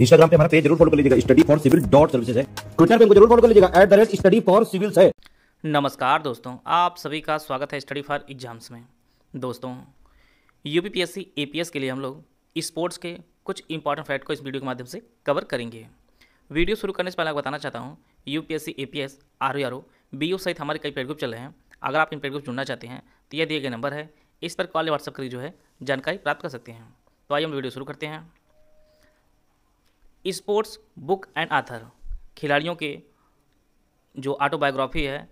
Instagram पे हमारा page जरूर फॉलो कर लीजिएगा study for civil dot services है ट्विटर पे जरूर फॉलो कर लीजिएगा at the rate study for civils है नमस्कार दोस्तों आप सभी का स्वागत है स्टडी फॉर एग्जाम्स में दोस्तों यू पी के लिए हम लोग स्पोर्ट्स के कुछ इंपॉर्टेंट फैक्ट को इस वीडियो के माध्यम से कवर करेंगे वीडियो शुरू करने से पहले आपको बताना चाहता हूँ U P S C A P S R O R O B O सहित हमारे कई पेड ग्रुप चल रहे हैं अगर आप इन पेड ग्रुप जुड़ना चाहते हैं तो यह दिए गए नंबर है इस पर कॉल या व्हाट्सअप करके जो है जानकारी प्राप्त कर सकते हैं तो आइए हम वीडियो शुरू करते हैं स्पोर्ट्स बुक एंड आथर खिलाड़ियों के जो ऑटोबायोग्राफी है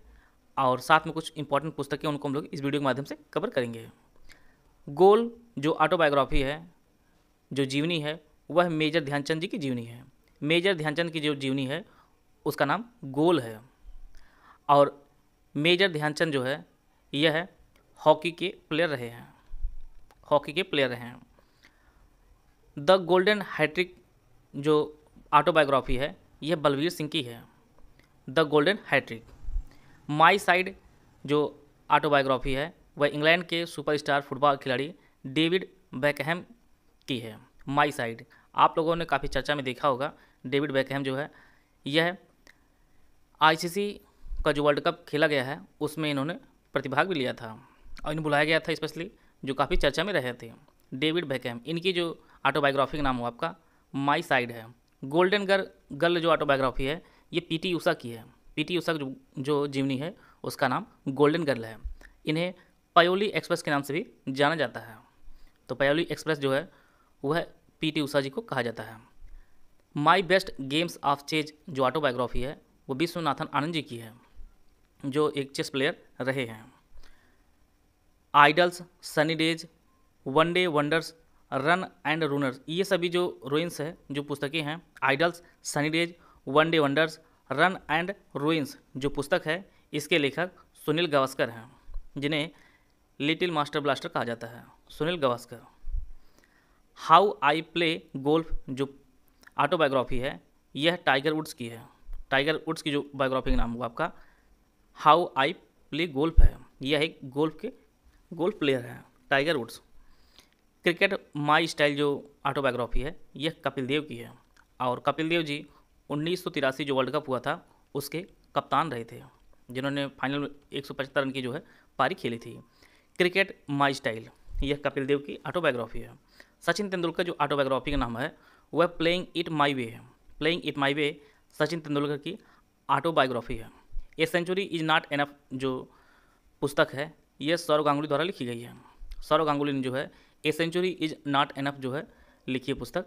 और साथ में कुछ इंपॉर्टेंट पुस्तकें उनको हम लोग इस वीडियो के माध्यम से कवर करेंगे गोल जो ऑटोबायोग्राफी है जो जीवनी है वह मेजर ध्यानचंद जी की जीवनी है मेजर ध्यानचंद की जो जीवनी है उसका नाम गोल है और मेजर ध्यानचंद जो है यह हॉकी के प्लेयर रहे हैं हॉकी के प्लेयर रहे हैं द गोल्डन हैट्रिक जो ऑटोबायोग्राफी है यह बलवीर सिंह की है the golden hat trick my side जो ऑटोबायोग्राफी है वह इंग्लैंड के सुपरस्टार फुटबॉल खिलाड़ी डेविड बैकहम की है माई साइड आप लोगों ने काफ़ी चर्चा में देखा होगा डेविड बैकहम जो है यह आईसीसी का जो वर्ल्ड कप खेला गया है उसमें इन्होंने प्रतिभाग भी लिया था और इन्हें बुलाया गया था स्पेशली जो काफ़ी चर्चा में रहे थे डेविड बैकहम इनकी जो ऑटोबायोग्राफी का नाम हो आपका माई साइड है गोल्डन गर्ल गर्ल जो ऑटोबायोग्राफी है ये पी टी उषा की है पी टी उषा जो, जो जीवनी है उसका नाम गोल्डन गर्ल है इन्हें पयोली एक्सप्रेस के नाम से भी जाना जाता है तो पयोली एक्सप्रेस जो है वह पी टी उषा जी को कहा जाता है my best games of chess जो ऑटोबायोग्राफी है वो विश्वनाथन आनंद जी की है जो एक चेस प्लेयर रहे हैं idols sunny days one day wonders runs and ruins ये सभी जो रोइंस हैं जो पुस्तकें हैं idols sunny days one day wonders runs and ruins जो पुस्तक है इसके लेखक सुनील गावस्कर हैं जिन्हें लिटिल मास्टर ब्लास्टर कहा जाता है Sunil Gavaskar how I play golf जो ऑटोबायोग्राफी है यह टाइगर वुड्स की है टाइगर वुड्स की जो बायोग्राफी का नाम हुआ आपका हाउ आई प्ले गोल्फ है यह एक गोल्फ के गोल्फ प्लेयर है Tiger Woods cricket my style जो ऑटोबायोग्राफी है यह कपिल देव की है और कपिल देव जी उन्नीस जो वर्ल्ड कप हुआ था उसके कप्तान रहे थे जिन्होंने फाइनल में एक रन की जो है पारी खेली थी क्रिकेट माई स्टाइल यह कपिल देव की ऑटोबायोग्राफी है सचिन तेंदुलकर जो ऑटोबायोग्राफी का नाम है वह प्लेइंग इट माई वे है playing it my way Sachin Tendulkar की ऑटोबायोग्राफी है a century is not enough जो पुस्तक है यह सौरव गांगुली द्वारा लिखी गई है सौरव गांगुली ने जो है a century is not enough जो है लिखी है पुस्तक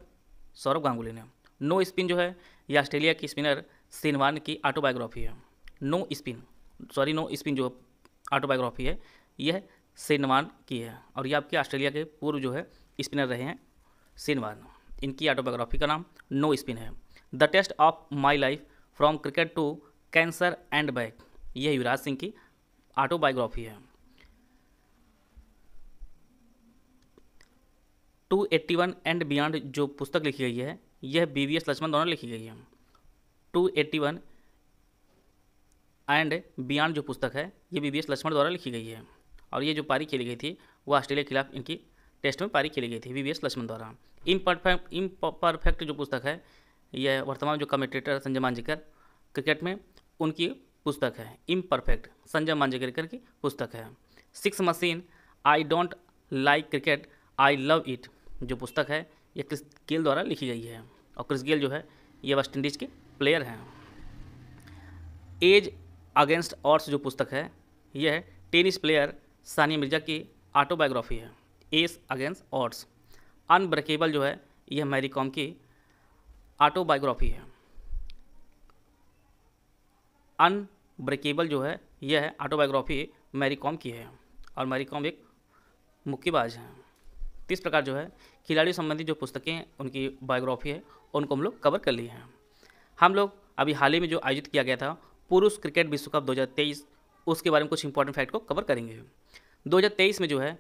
सौरभ गांगुली ने नो स्पिन जो है ये ऑस्ट्रेलिया की स्पिनर सिनवान की ऑटोबायोग्राफी है no spin sorry no spin जो ऑटोबायोग्राफी है यह सिनवान की है और ये आपके ऑस्ट्रेलिया के पूर्व जो है स्पिनर रहे हैं सिनवान इनकी ऑटोबायोग्राफी का नाम नो स्पिन है the test of my life from cricket to cancer and back यह युवराज सिंह की ऑटोबायोग्राफी है two eighty one and beyond जो पुस्तक लिखी गई है यह बी वी एस लक्ष्मण द्वारा लिखी गई है two eighty one and beyond जो पुस्तक है ये बी वी एस लक्ष्मण द्वारा लिखी गई है और ये जो पारी खेली गई थी वो ऑस्ट्रेलिया के खिलाफ इनकी टेस्ट में पारी खेली गई थी बी वी एस लक्ष्मण द्वारा इम परफेक्ट इम परफेक्ट जो पुस्तक है यह वर्तमान जो कमेंटेटर संजय मांझेकर क्रिकेट में उनकी पुस्तक है इम परफेक्ट संजय मांझीकर की पुस्तक है six machine I don't like cricket I love it जो पुस्तक है ये क्रिस गेल द्वारा लिखी गई है और क्रिस गेल जो है ये वेस्ट इंडीज़ के प्लेयर हैं एज अगेंस्ट ऑर्ट्स जो पुस्तक है यह है टेनिस प्लेयर सानिया मिर्जा की ऑटोबायोग्राफी है एज अगेंस्ट ऑर्ट्स अनब्रेकेबल जो है यह मैरी कॉम की ऑटोबायोग्राफी है अनब्रेकेबल जो है यह ऑटोबायोग्राफी मैरी कॉम की है और मैरी कॉम एक मुक्केबाज हैं तो इस प्रकार जो है खिलाड़ियों संबंधी जो पुस्तकें उनकी बायोग्राफी है उनको हम लोग कवर कर लिए हैं हम लोग अभी हाल ही में जो आयोजित किया गया था पुरुष क्रिकेट विश्व कप 2023 उसके बारे में कुछ इंपॉर्टेंट फैक्ट को कवर करेंगे 2023 में जो है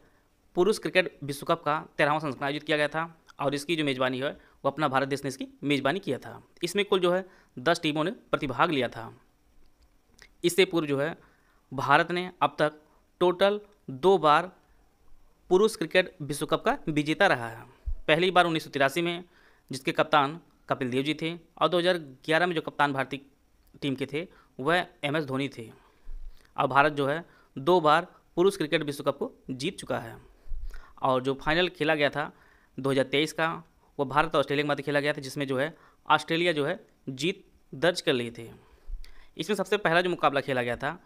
पुरुष क्रिकेट विश्व कप का तेरहवां संस्करण आयोजित किया गया था और इसकी जो मेज़बानी है वो अपना भारत देश ने इसकी मेज़बानी किया था इसमें कुल जो है दस टीमों ने प्रतिभाग लिया था इससे पूर्व जो है भारत ने अब तक टोटल दो बार पुरुष क्रिकेट विश्व कप का विजेता रहा है पहली बार उन्नीस में जिसके कप्तान कपिल देव जी थे और 2011 में जो कप्तान भारतीय टीम के थे वह एम एस धोनी थे और भारत जो है दो बार पुरुष क्रिकेट विश्व कप को जीत चुका है और जो फाइनल खेला गया था 2023 का वह भारत और ऑस्ट्रेलिया के मध्य खेला गया था जिसमें जो है ऑस्ट्रेलिया जो है जीत दर्ज कर ली थी इसमें सबसे पहला जो मुकाबला खेला गया था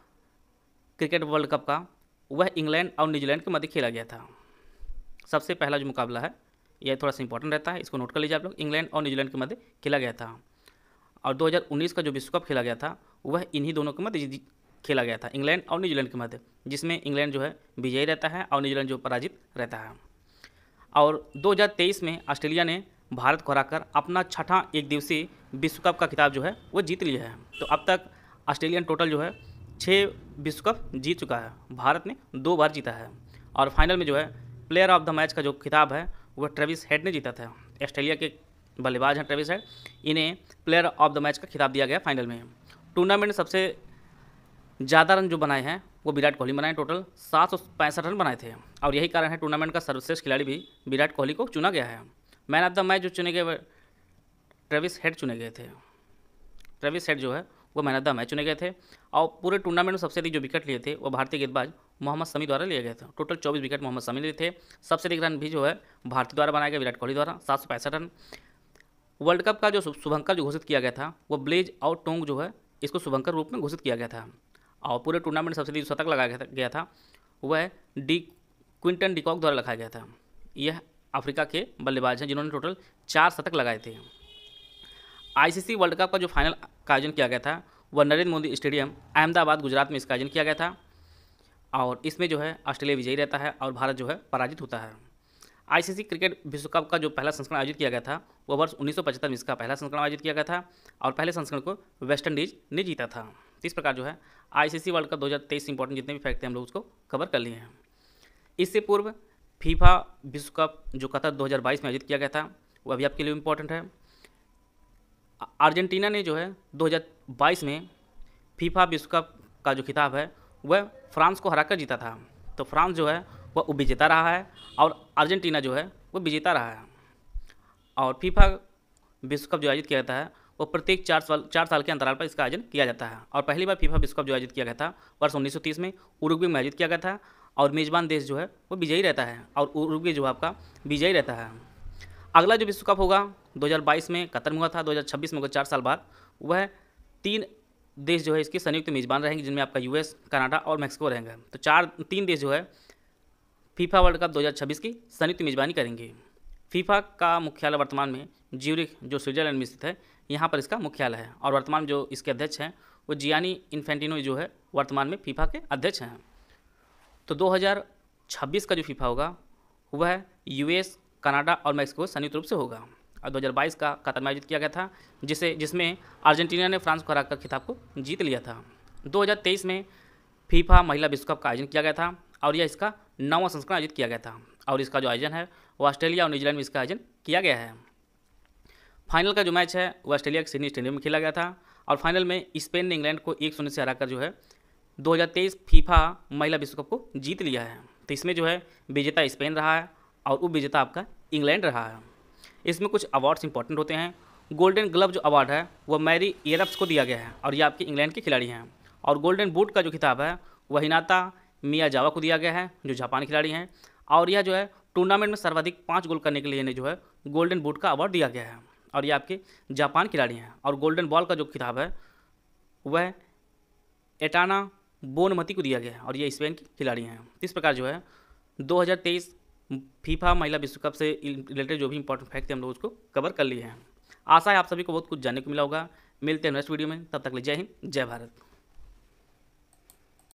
क्रिकेट वर्ल्ड कप का वह इंग्लैंड और न्यूजीलैंड के मध्य खेला गया था सबसे पहला जो मुकाबला है यह थोड़ा सा इंपॉर्टेंट रहता है इसको नोट कर लीजिए आप लोग इंग्लैंड और न्यूजीलैंड के मध्य खेला गया था और 2019 का जो विश्व कप खेला गया था वह इन्हीं दोनों के मध्य खेला गया था इंग्लैंड और न्यूजीलैंड के मध्य जिसमें इंग्लैंड जो है विजयी रहता है और न्यूजीलैंड जो पराजित रहता है और 2023 में ऑस्ट्रेलिया ने भारत को हराकर अपना छठा एक दिवसीय विश्व कप का खिताब जो है वो जीत लिया है तो अब तक ऑस्ट्रेलियन टोटल जो है छः विश्व कप जीत चुका है भारत ने दो बार जीता है और फाइनल में जो है प्लेयर ऑफ द मैच का जो खिताब है वह ट्रेविस हेड ने जीता था ऑस्ट्रेलिया के बल्लेबाज हैं ट्रेविस हेड इन्हें प्लेयर ऑफ द मैच का खिताब दिया गया फाइनल में टूर्नामेंट सबसे ज़्यादा रन जो बनाए हैं वो विराट कोहली बनाए टोटल सात सौ पैंसठ रन बनाए थे और यही कारण है टूर्नामेंट का सर्वश्रेष्ठ खिलाड़ी भी विराट कोहली को चुना गया है मैन ऑफ द मैच जो चुने गए ट्रेविस हेड चुने गए थे ट्रेविस हेड जो है वो मैन ऑफ द मैच चुने गए थे और पूरे टूर्नामेंट में सबसे अधिक जो विकेट लिए थे वो भारतीय गेंदबाज मोहम्मद समी द्वारा लिए गए थे टोटल चौबीस विकेट मोहम्मद समी लिए थे सबसे अधिक रन भी जो है भारतीय द्वारा बनाया गया विराट कोहली द्वारा सात रन वर्ल्ड कप का जो शुभंकर जो घोषित किया गया था वो ब्लेज और टोंग जो है इसको शुभंकर रूप में घोषित किया गया था और पूरे टूर्नामेंट सबसे अधिक शतक लगाया गया था वह डी क्विंटन डिकॉक द्वारा लिखाया गया था यह अफ्रीका के बल्लेबाज हैं जिन्होंने टोटल चार शतक लगाए थे आईसीसी वर्ल्ड कप का जो फाइनल का आयोजन किया गया था वह नरेंद्र मोदी स्टेडियम अहमदाबाद गुजरात में इसका आयोजन किया गया था और इसमें जो है ऑस्ट्रेलिया विजयी रहता है और भारत जो है पराजित होता है आईसीसी क्रिकेट विश्व कप का जो पहला संस्करण आयोजित किया गया था वह वर्ष उन्नीस में इसका पहला संस्करण आयोजित किया गया था और पहले संस्करण को वेस्ट इंडीज ने जीता था तो इस प्रकार जो है आईसीसी वर्ल्ड कप 2023 इंपॉर्टेंट जितने भी फैक्ट थे हम लोग उसको कवर कर लिए हैं इससे पूर्व फीफा विश्व कप जो कतर 2022 में आयोजित किया गया था वो अभी आपके लिए इम्पोर्टेंट है अर्जेंटीना ने जो है 2022 में फीफा विश्व कप का जो खिताब है वह फ्रांस को हराकर जीता था तो फ्रांस जो है वह उपविजेता रहा है और अर्जेंटीना जो है वह विजेता रहा है और फीफा विश्व कप जो आयोजित किया जाता है वो प्रत्येक चार साल चार साल के अंतराल पर इसका आयोजन किया जाता है और पहली बार फीफा विश्व कप जो आयोजित किया गया था वर्ष 1930 में उरुग्वे में आयोजित किया गया था और मेज़बान देश जो है वो विजयी रहता है और उरुग्वे जो आपका विजयी रहता है अगला जो विश्व कप होगा 2022 में कतर में हुआ था 2026 में होगा चार साल बाद वह तीन देश जो है इसके संयुक्त मेज़बान रहेंगे जिनमें आपका यूएस कनाडा और मैक्सिको रहेंगे तो चार तीन देश जो है फीफा वर्ल्ड कप 2026 की संयुक्त मेज़बानी करेंगे फीफा का मुख्यालय वर्तमान में ज्यूरिक जो स्विट्जरलैंड में स्थित है यहाँ पर इसका मुख्यालय है और वर्तमान जो इसके अध्यक्ष हैं वो जियानी इन्फेंटिनो जो है वर्तमान में फीफा के अध्यक्ष हैं तो 2026 का जो फीफा होगा वह यूएस कनाडा और मैक्सिको संयुक्त रूप से होगा बाईस का कतर में आयोजित किया गया था जिसे जिसमें अर्जेंटीना ने फ्रांस को कर खिताब को जीत लिया था तेईस में फीफा महिला विश्व कप का आयोजन किया गया था और यह इसका नौवां संस्करण आयोजित किया गया था और इसका जो आयोजन है वो ऑस्ट्रेलिया और न्यूजीलैंड में इसका आयोजन किया गया है फाइनल का जो मैच है वो ऑस्ट्रेलिया के सिडनी स्टेडियम में खेला गया था और फाइनल में स्पेन ने इंग्लैंड को एक शून्य से हराकर जो है 2023 फीफा महिला विश्व कप को जीत लिया है तो इसमें जो है विजेता स्पेन रहा है और उप विजेता आपका इंग्लैंड रहा है इसमें कुछ अवार्ड्स इंपॉर्टेंट होते हैं गोल्डन ग्लव जो अवार्ड है वह मैरी एयरप्स को दिया गया है और ये आपके इंग्लैंड के खिलाड़ी हैं और गोल्डन बूट का जो किताब है वह हिनाता मिया जावा को दिया गया है जो जापान खिलाड़ी हैं और यह जो है टूर्नामेंट में सर्वाधिक पाँच गोल करने के लिए इन्हें जो है गोल्डन बूट का अवार्ड दिया गया है और ये आपके जापान खिलाड़ी हैं और गोल्डन बॉल का जो किताब है वह एटाना बोनमती को दिया गया है और ये स्पेन के खिलाड़ी हैं इस प्रकार जो है 2023 फीफा महिला विश्व कप से रिलेटेड जो भी इंपॉर्टेंट फैक्ट थे हम लोग उसको कवर कर लिए हैं आशा है आप सभी को बहुत कुछ जानने को मिला होगा मिलते हैं नेक्स्ट वीडियो में तब तक ले जय हिंद जय भारत